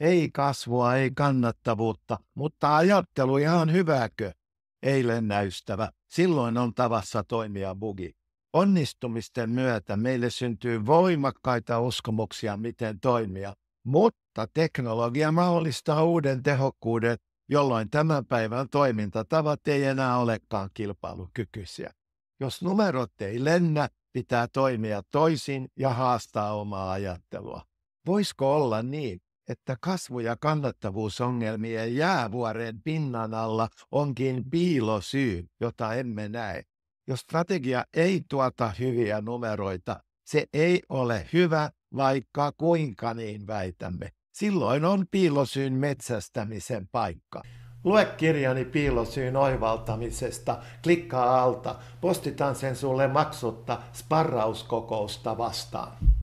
Ei kasvua, ei kannattavuutta, mutta ajattelu ihan hyväkö? Eilen näystävä. Silloin on tavassa toimia bugi. Onnistumisten myötä meille syntyy voimakkaita uskomuksia, miten toimia, mutta teknologia mahdollistaa uuden tehokkuuden, jolloin tämän päivän toimintatavat ei enää olekaan kilpailukykyisiä. Jos numerot ei lennä, pitää toimia toisin ja haastaa omaa ajattelua. Voisiko olla niin, että kasvu- ja kannattavuusongelmien jäävuoren pinnan alla onkin piilosyy, jota emme näe. Jos strategia ei tuota hyviä numeroita, se ei ole hyvä, vaikka kuinka niin väitämme. Silloin on piilosyyn metsästämisen paikka. Lue kirjani piilosyyn oivaltamisesta, klikkaa alta, postitan sen sulle maksutta sparrauskokousta vastaan.